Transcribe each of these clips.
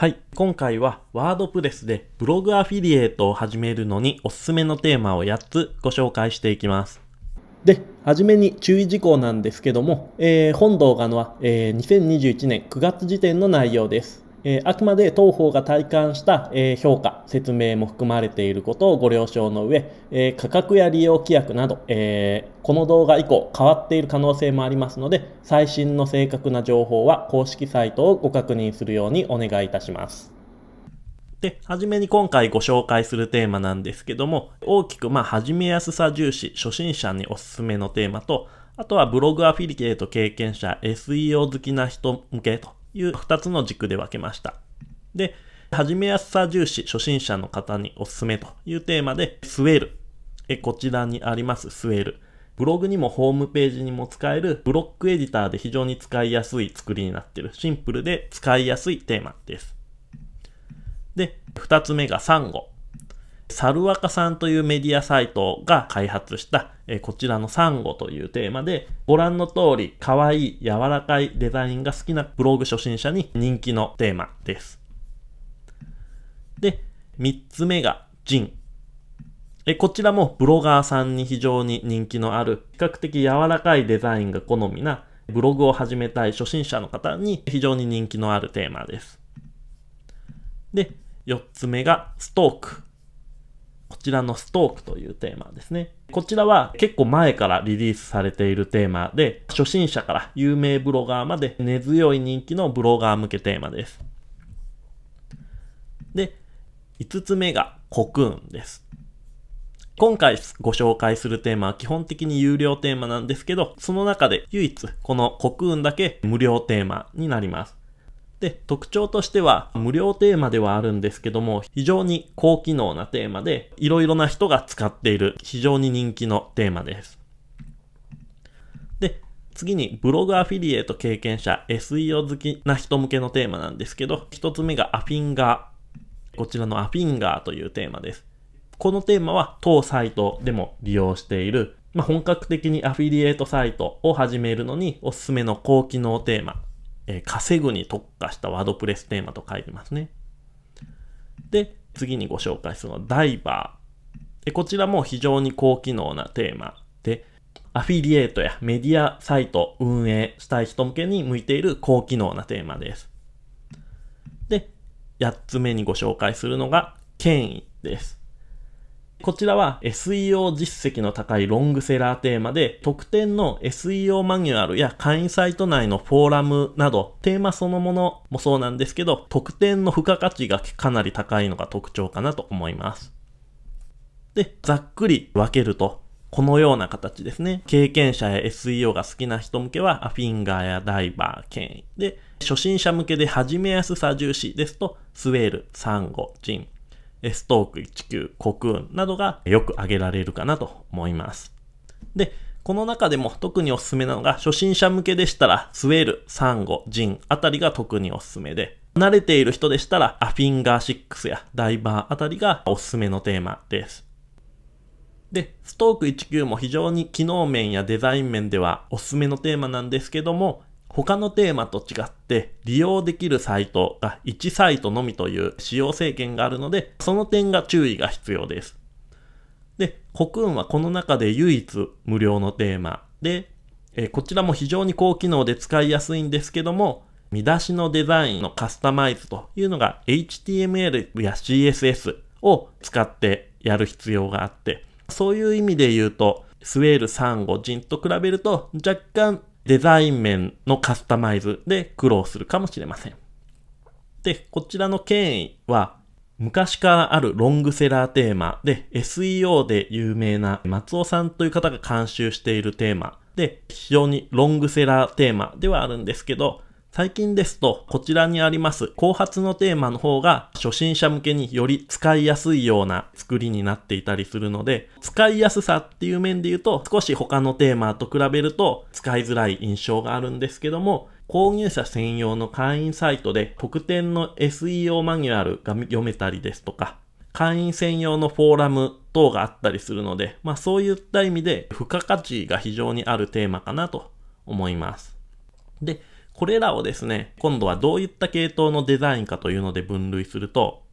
はい。今回はワードプレスでブログアフィリエイトを始めるのにおすすめのテーマを8つご紹介していきます。で、はじめに注意事項なんですけども、えー、本動画のは、えー、2021年9月時点の内容です。えあくまで当方が体感した、え評価、説明も含まれていることをご了承の上、え価格や利用規約など、えこの動画以降変わっている可能性もありますので、最新の正確な情報は公式サイトをご確認するようにお願いいたします。で、はじめに今回ご紹介するテーマなんですけども、大きくまあ始めやすさ重視、初心者におすすめのテーマと、あとはブログアフィリケート経験者、SEO 好きな人向けという2つの軸で分けました。で、始めやすさ重視、初心者の方におすすめというテーマで、スウェル。え、こちらにありますスウェル。ブログにもホームページにも使えるブロックエディターで非常に使いやすい作りになっているシンプルで使いやすいテーマです。で、2つ目がサンゴ。サルワカさんというメディアサイトが開発した、えこちらのサンゴというテーマで、ご覧の通り可愛い柔らかいデザインが好きなブログ初心者に人気のテーマです。で、3つ目がジン。えこちらもブロガーさんに非常に人気のある、比較的柔らかいデザインが好みな、ブログを始めたい初心者の方に非常に人気のあるテーマです。で、4つ目がストーク。こちらのストークというテーマですね。こちらは結構前からリリースされているテーマで、初心者から有名ブロガーまで根強い人気のブロガー向けテーマです。で、5つ目がコクーンです。今回ご紹介するテーマは基本的に有料テーマなんですけど、その中で唯一このコクーンだけ無料テーマになります。で、特徴としては無料テーマではあるんですけども、非常に高機能なテーマで、いろいろな人が使っている非常に人気のテーマです。で、次にブログアフィリエイト経験者 SEO 好きな人向けのテーマなんですけど、一つ目がアフィンガー。こちらのアフィンガーというテーマです。このテーマは当サイトでも利用している、まあ、本格的にアフィリエイトサイトを始めるのにおすすめの高機能テーマえー、稼ぐに特化したワードプレステーマと書いてますね。で、次にご紹介するのはダイバー。でこちらも非常に高機能なテーマで、アフィリエイトやメディアサイト運営したい人向けに向いている高機能なテーマです。で、8つ目にご紹介するのが権威です。こちらは SEO 実績の高いロングセラーテーマで、特典の SEO マニュアルや会員サイト内のフォーラムなど、テーマそのものもそうなんですけど、特典の付加価値がかなり高いのが特徴かなと思います。で、ざっくり分けると、このような形ですね。経験者や SEO が好きな人向けは、アフィンガーやダイバー、権威。で、初心者向けで始めやすさ重視ですと、スウェール、サンゴ、ジン。ストーク19、コクーンなどがよく挙げられるかなと思います。で、この中でも特におすすめなのが、初心者向けでしたら、スウェル、サンゴ、ジンあたりが特におすすめで、慣れている人でしたら、アフィンガー6やダイバーあたりがおすすめのテーマです。で、ストーク19も非常に機能面やデザイン面ではおすすめのテーマなんですけども、他のテーマと違って利用できるサイトが1サイトのみという使用制限があるので、その点が注意が必要です。で、コクーンはこの中で唯一無料のテーマで、えこちらも非常に高機能で使いやすいんですけども、見出しのデザインのカスタマイズというのが HTML や CSS を使ってやる必要があって、そういう意味で言うと、スウェール3、5人と比べると若干デザイン面のカスタマイズで苦労するかもしれません。で、こちらの権威は昔からあるロングセラーテーマで SEO で有名な松尾さんという方が監修しているテーマで非常にロングセラーテーマではあるんですけど最近ですと、こちらにあります後発のテーマの方が初心者向けにより使いやすいような作りになっていたりするので、使いやすさっていう面で言うと、少し他のテーマと比べると使いづらい印象があるんですけども、購入者専用の会員サイトで特典の SEO マニュアルが読めたりですとか、会員専用のフォーラム等があったりするので、まあそういった意味で付加価値が非常にあるテーマかなと思います。で、これらをですね、今度はどういった系統のデザインかというので分類すると、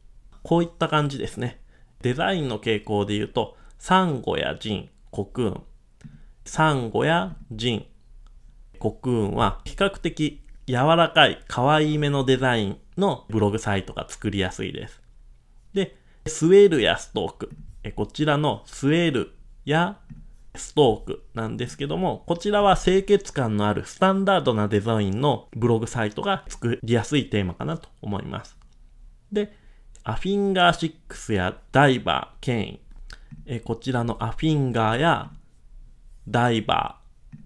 こういった感じですね。デザインの傾向で言うと、サンゴやジン、コクーン。サンゴやジン、コクーンは比較的柔らかい、可愛いめのデザインのブログサイトが作りやすいです。で、スウェルやストーク。こちらのスウェルやストークなんですけども、こちらは清潔感のあるスタンダードなデザインのブログサイトが作りやすいテーマかなと思います。で、アフィンガー6やダイバー、ケイン、えこちらのアフィンガーやダイバー、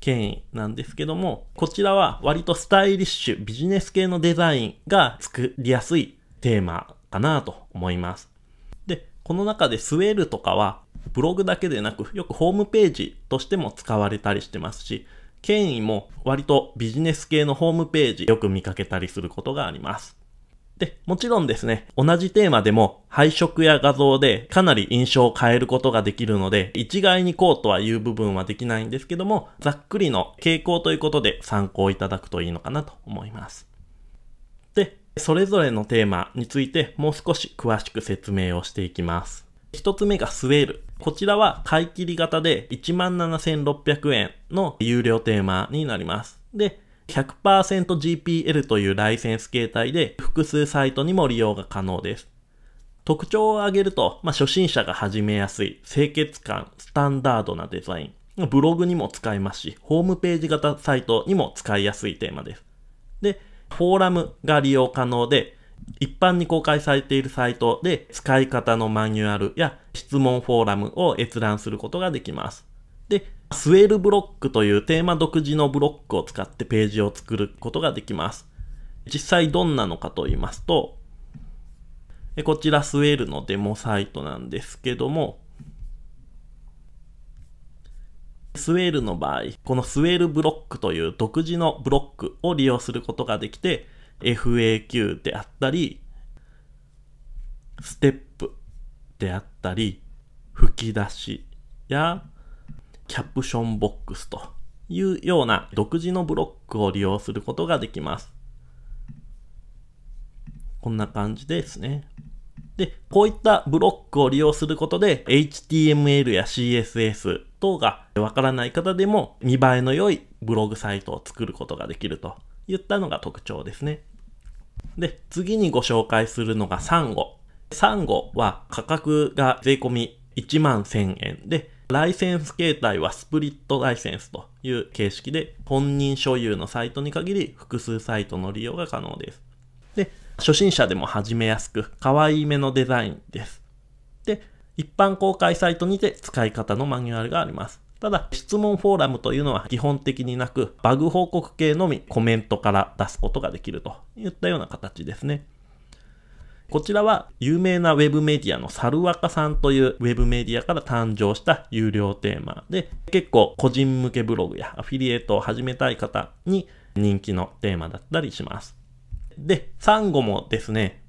権威なんですけども、こちらは割とスタイリッシュ、ビジネス系のデザインが作りやすいテーマかなと思います。で、この中でスウェルとかはブログだけでなく、よくホームページとしても使われたりしてますし、権威も割とビジネス系のホームページよく見かけたりすることがあります。で、もちろんですね、同じテーマでも配色や画像でかなり印象を変えることができるので、一概にこうとは言う部分はできないんですけども、ざっくりの傾向ということで参考いただくといいのかなと思います。で、それぞれのテーマについてもう少し詳しく説明をしていきます。一つ目がスウェールこちらは買い切り型で17,600円の有料テーマになります。で、100%GPL というライセンス形態で複数サイトにも利用が可能です。特徴を挙げると、まあ、初心者が始めやすい清潔感、スタンダードなデザイン、ブログにも使えますし、ホームページ型サイトにも使いやすいテーマです。で、フォーラムが利用可能で、一般に公開されているサイトで使い方のマニュアルや質問フォーラムを閲覧することができます。で、スウェルブロックというテーマ独自のブロックを使ってページを作ることができます。実際どんなのかと言いますと、こちらスウェルのデモサイトなんですけども、スウェルの場合、このスウェルブロックという独自のブロックを利用することができて、FAQ であったり、ステップであったり、吹き出しやキャプションボックスというような独自のブロックを利用することができます。こんな感じですね。で、こういったブロックを利用することで HTML や CSS 等がわからない方でも見栄えの良いブログサイトを作ることができるといったのが特徴ですね。で、次にご紹介するのがサンゴ。サンゴは価格が税込み1万1000円で、ライセンス形態はスプリットライセンスという形式で、本人所有のサイトに限り複数サイトの利用が可能です。で、初心者でも始めやすく、可愛いめのデザインです。で、一般公開サイトにて使い方のマニュアルがあります。ただ、質問フォーラムというのは基本的になく、バグ報告系のみコメントから出すことができるといったような形ですね。こちらは有名なウェブメディアのサルワカさんというウェブメディアから誕生した有料テーマで、結構個人向けブログやアフィリエイトを始めたい方に人気のテーマだったりします。で、サンゴもですね、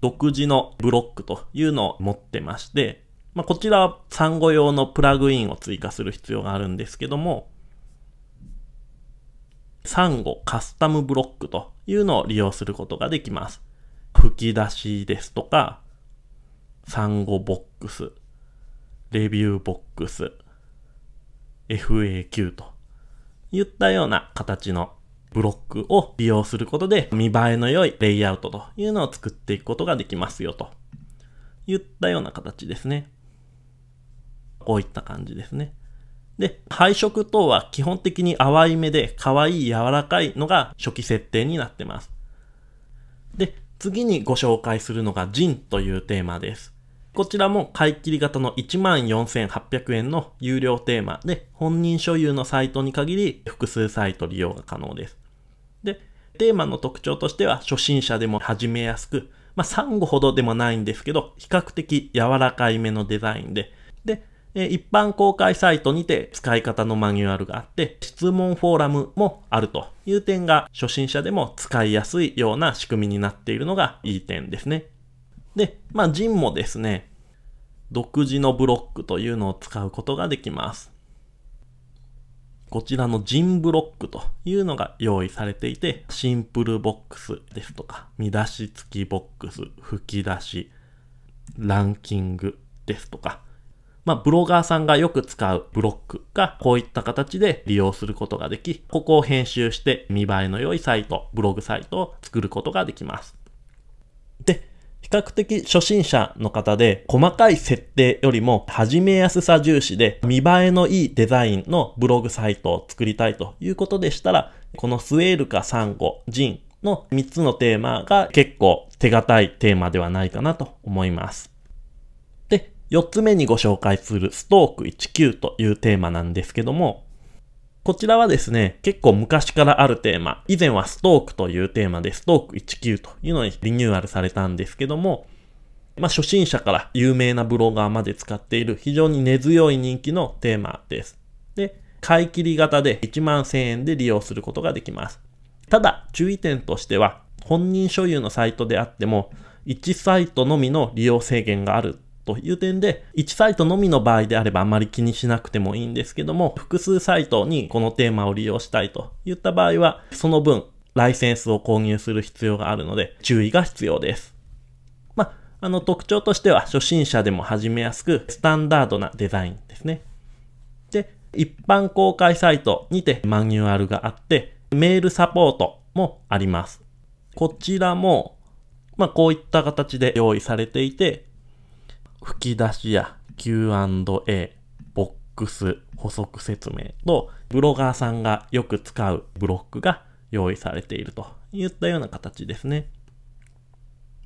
独自のブロックというのを持ってまして、まあ、こちらは産後用のプラグインを追加する必要があるんですけども、産後カスタムブロックというのを利用することができます。吹き出しですとか、産後ボックス、レビューボックス、FAQ といったような形のブロックを利用することで見栄えの良いレイアウトというのを作っていくことができますよといったような形ですね。こういった感じですね。で、配色等は基本的に淡い目で可愛い柔らかいのが初期設定になってます。で、次にご紹介するのがジンというテーマです。こちらも買い切り型の14,800円の有料テーマで本人所有のサイトに限り複数サイト利用が可能です。で、テーマの特徴としては初心者でも始めやすく、まあ、サンゴほどでもないんですけど、比較的柔らかいめのデザインで、一般公開サイトにて使い方のマニュアルがあって、質問フォーラムもあるという点が初心者でも使いやすいような仕組みになっているのがいい点ですね。で、まあ、ジンもですね、独自のブロックというのを使うことができます。こちらのジンブロックというのが用意されていて、シンプルボックスですとか、見出し付きボックス、吹き出し、ランキングですとか、まあ、ブロガーさんがよく使うブロックがこういった形で利用することができ、ここを編集して見栄えの良いサイト、ブログサイトを作ることができます。で、比較的初心者の方で細かい設定よりも始めやすさ重視で見栄えのいいデザインのブログサイトを作りたいということでしたら、このスウェールかサンゴ、ジンの3つのテーマが結構手堅いテーマではないかなと思います。4つ目にご紹介するストーク19というテーマなんですけども、こちらはですね、結構昔からあるテーマ、以前はストークというテーマでストーク19というのにリニューアルされたんですけども、まあ初心者から有名なブロガーまで使っている非常に根強い人気のテーマです。で、買い切り型で1万1000円で利用することができます。ただ、注意点としては、本人所有のサイトであっても、1サイトのみの利用制限があるという点で、1サイトのみの場合であればあまり気にしなくてもいいんですけども、複数サイトにこのテーマを利用したいといった場合は、その分、ライセンスを購入する必要があるので、注意が必要です。まあ、あの特徴としては、初心者でも始めやすく、スタンダードなデザインですね。で、一般公開サイトにてマニュアルがあって、メールサポートもあります。こちらも、まあ、こういった形で用意されていて、吹き出しや Q&A、ボックス、補足説明と、ブロガーさんがよく使うブロックが用意されているといったような形ですね。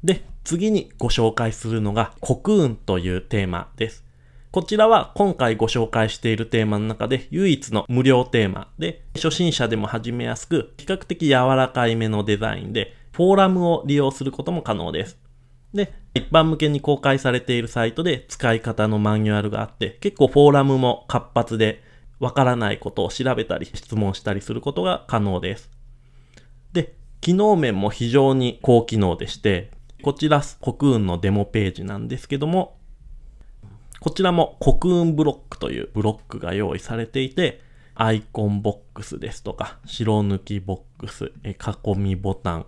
で、次にご紹介するのが、国運というテーマです。こちらは今回ご紹介しているテーマの中で唯一の無料テーマで、初心者でも始めやすく、比較的柔らかい目のデザインで、フォーラムを利用することも可能です。で、一般向けに公開されているサイトで使い方のマニュアルがあって、結構フォーラムも活発で、わからないことを調べたり質問したりすることが可能です。で、機能面も非常に高機能でして、こちら、国運のデモページなんですけども、こちらも国運ブロックというブロックが用意されていて、アイコンボックスですとか、白抜きボックス、囲みボタン、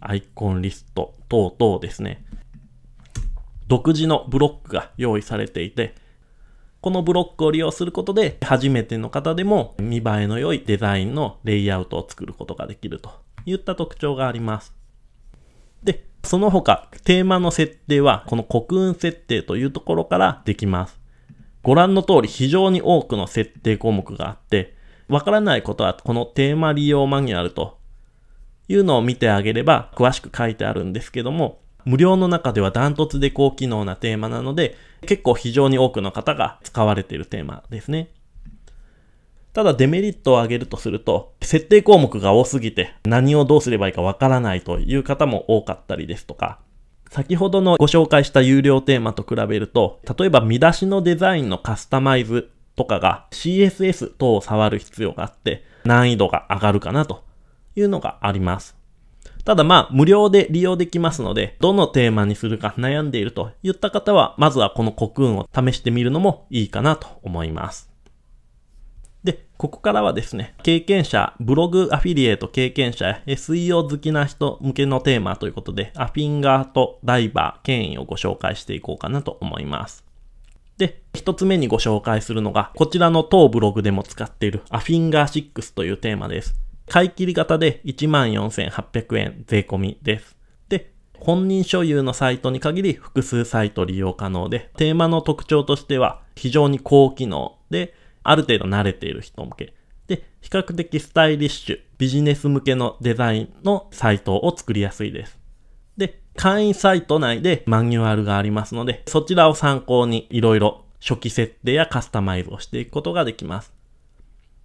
アイコンリスト等々ですね、独自のブロックが用意されていて、このブロックを利用することで、初めての方でも見栄えの良いデザインのレイアウトを作ることができるといった特徴があります。で、その他、テーマの設定は、この刻運設定というところからできます。ご覧の通り非常に多くの設定項目があって、わからないことはこのテーマ利用マニュアルというのを見てあげれば詳しく書いてあるんですけども、無料の中ではダントツで高機能なテーマなので、結構非常に多くの方が使われているテーマですね。ただデメリットを挙げるとすると、設定項目が多すぎて何をどうすればいいかわからないという方も多かったりですとか、先ほどのご紹介した有料テーマと比べると、例えば見出しのデザインのカスタマイズとかが CSS 等を触る必要があって難易度が上がるかなというのがあります。ただまあ、無料で利用できますので、どのテーマにするか悩んでいるといった方は、まずはこのコクーンを試してみるのもいいかなと思います。で、ここからはですね、経験者、ブログアフィリエイト経験者、SEO 好きな人向けのテーマということで、アフィンガーとダイバー、権威をご紹介していこうかなと思います。で、一つ目にご紹介するのが、こちらの当ブログでも使っているアフィンガー6というテーマです。買い切り型で14,800円税込みです。で、本人所有のサイトに限り複数サイト利用可能で、テーマの特徴としては非常に高機能で、ある程度慣れている人向け。で、比較的スタイリッシュ、ビジネス向けのデザインのサイトを作りやすいです。で、会員サイト内でマニュアルがありますので、そちらを参考にいろいろ初期設定やカスタマイズをしていくことができます。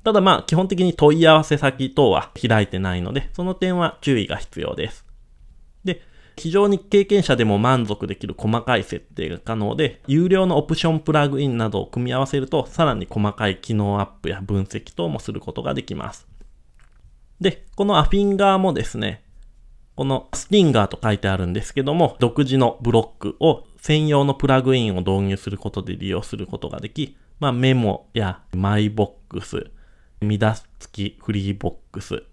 ただまあ基本的に問い合わせ先等は開いてないので、その点は注意が必要です。で、非常に経験者でも満足できる細かい設定が可能で、有料のオプションプラグインなどを組み合わせると、さらに細かい機能アップや分析等もすることができます。で、このアフィンガーもですね、このスティンガーと書いてあるんですけども、独自のブロックを専用のプラグインを導入することで利用することができ、まあ、メモやマイボックス、見出す付きフリーボックス、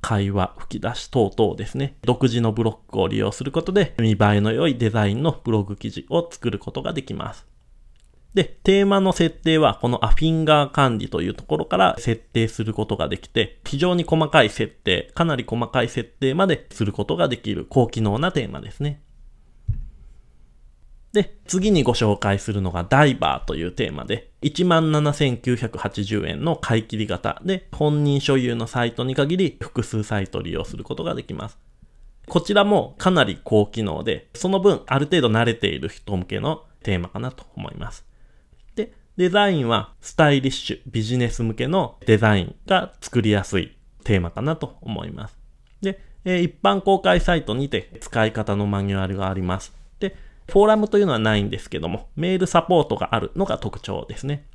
会話、吹き出し等々ですね。独自のブロックを利用することで、見栄えの良いデザインのブログ記事を作ることができます。で、テーマの設定はこのアフィンガー管理というところから設定することができて、非常に細かい設定、かなり細かい設定まですることができる高機能なテーマですね。で、次にご紹介するのがダイバーというテーマで、17,980円の買い切り型で、本人所有のサイトに限り複数サイト利用することができます。こちらもかなり高機能で、その分ある程度慣れている人向けのテーマかなと思います。で、デザインはスタイリッシュ、ビジネス向けのデザインが作りやすいテーマかなと思います。で、一般公開サイトにて使い方のマニュアルがあります。フォーラムというのはないんですけども、メールサポートがあるのが特徴ですね。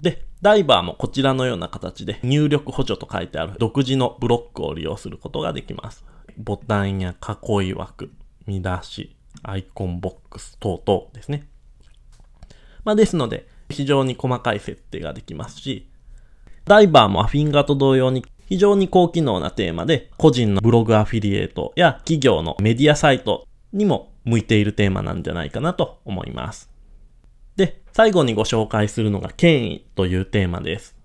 で、ダイバーもこちらのような形で入力補助と書いてある独自のブロックを利用することができます。ボタンや囲い枠、見出し、アイコンボックス等々ですね。まあ、ですので、非常に細かい設定ができますし、ダイバーもアフィンガと同様に非常に高機能なテーマで、個人のブログアフィリエイトや企業のメディアサイトにも向いているテーマなんじゃないかなと思います。で、最後にご紹介するのが権威というテーマです。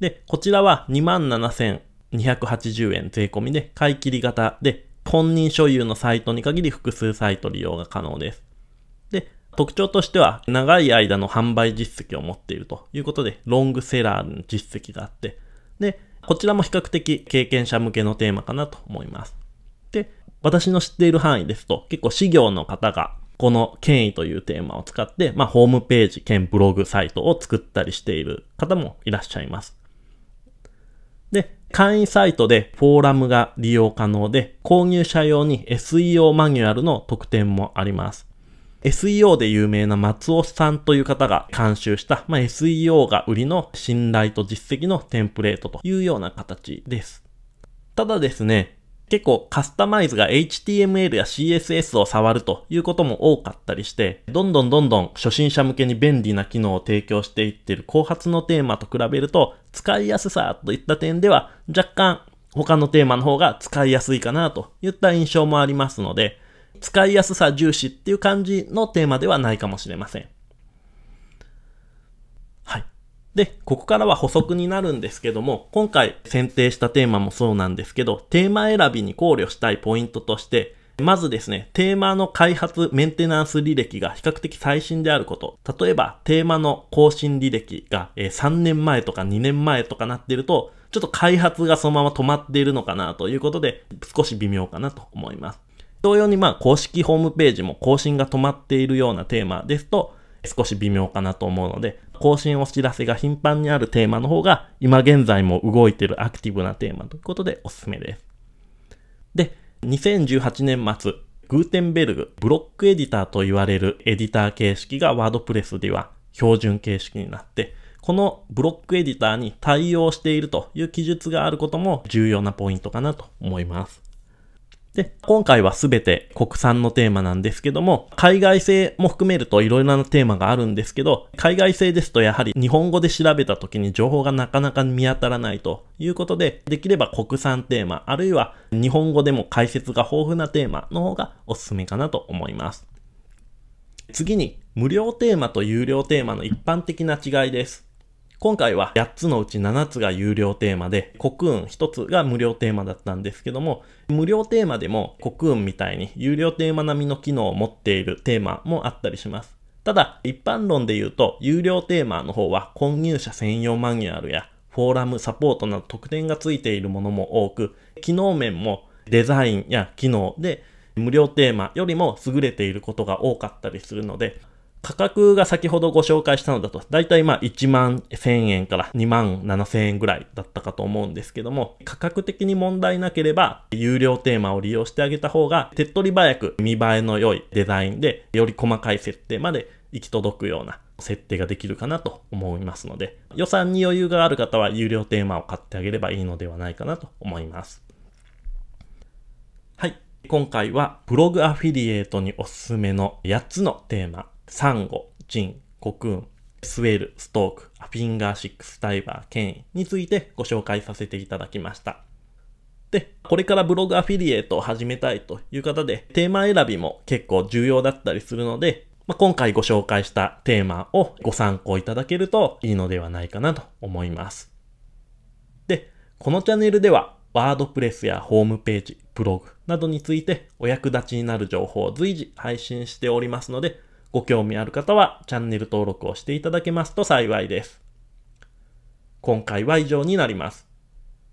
で、こちらは27,280円税込みで買い切り型で本人所有のサイトに限り複数サイト利用が可能です。で、特徴としては長い間の販売実績を持っているということでロングセラーの実績があって、で、こちらも比較的経験者向けのテーマかなと思います。で、私の知っている範囲ですと、結構資業の方が、この権威というテーマを使って、まあ、ホームページ兼ブログサイトを作ったりしている方もいらっしゃいます。で、会員サイトでフォーラムが利用可能で、購入者用に SEO マニュアルの特典もあります。SEO で有名な松尾さんという方が監修した、まあ、SEO が売りの信頼と実績のテンプレートというような形です。ただですね、結構カスタマイズが HTML や CSS を触るということも多かったりして、どんどんどんどん初心者向けに便利な機能を提供していってる後発のテーマと比べると、使いやすさといった点では若干他のテーマの方が使いやすいかなといった印象もありますので、使いやすさ重視っていう感じのテーマではないかもしれません。で、ここからは補足になるんですけども、今回選定したテーマもそうなんですけど、テーマ選びに考慮したいポイントとして、まずですね、テーマの開発、メンテナンス履歴が比較的最新であること。例えば、テーマの更新履歴が3年前とか2年前とかなってると、ちょっと開発がそのまま止まっているのかなということで、少し微妙かなと思います。同様にまあ公式ホームページも更新が止まっているようなテーマですと、少し微妙かなと思うので、更新お知らせが頻繁にあるテーマの方が、今現在も動いてるアクティブなテーマということでおすすめです。で、2018年末、グーテンベルグ、ブロックエディターと言われるエディター形式がワードプレスでは標準形式になって、このブロックエディターに対応しているという記述があることも重要なポイントかなと思います。で、今回はすべて国産のテーマなんですけども、海外製も含めると色々なテーマがあるんですけど、海外製ですとやはり日本語で調べた時に情報がなかなか見当たらないということで、できれば国産テーマ、あるいは日本語でも解説が豊富なテーマの方がおすすめかなと思います。次に、無料テーマと有料テーマの一般的な違いです。今回は8つのうち7つが有料テーマで、コクーン1つが無料テーマだったんですけども、無料テーマでもコクーンみたいに有料テーマ並みの機能を持っているテーマもあったりします。ただ、一般論で言うと、有料テーマの方は混入者専用マニュアルやフォーラム、サポートなど特典がついているものも多く、機能面もデザインや機能で無料テーマよりも優れていることが多かったりするので、価格が先ほどご紹介したのだと、だいたいまあ1万1000円から2万7000円ぐらいだったかと思うんですけども、価格的に問題なければ、有料テーマを利用してあげた方が、手っ取り早く見栄えの良いデザインで、より細かい設定まで行き届くような設定ができるかなと思いますので、予算に余裕がある方は有料テーマを買ってあげればいいのではないかなと思います。はい。今回はブログアフィリエイトにおすすめの8つのテーマサンゴ、ジン、コクーン、スウェル、ストーク、アフィンガーシックス、ダイバー、ケインについてご紹介させていただきました。で、これからブログアフィリエイトを始めたいという方で、テーマ選びも結構重要だったりするので、まあ、今回ご紹介したテーマをご参考いただけるといいのではないかなと思います。で、このチャンネルでは、ワードプレスやホームページ、ブログなどについてお役立ちになる情報を随時配信しておりますので、ご興味ある方はチャンネル登録をしていただけますと幸いです。今回は以上になります。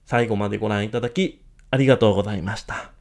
最後までご覧いただきありがとうございました。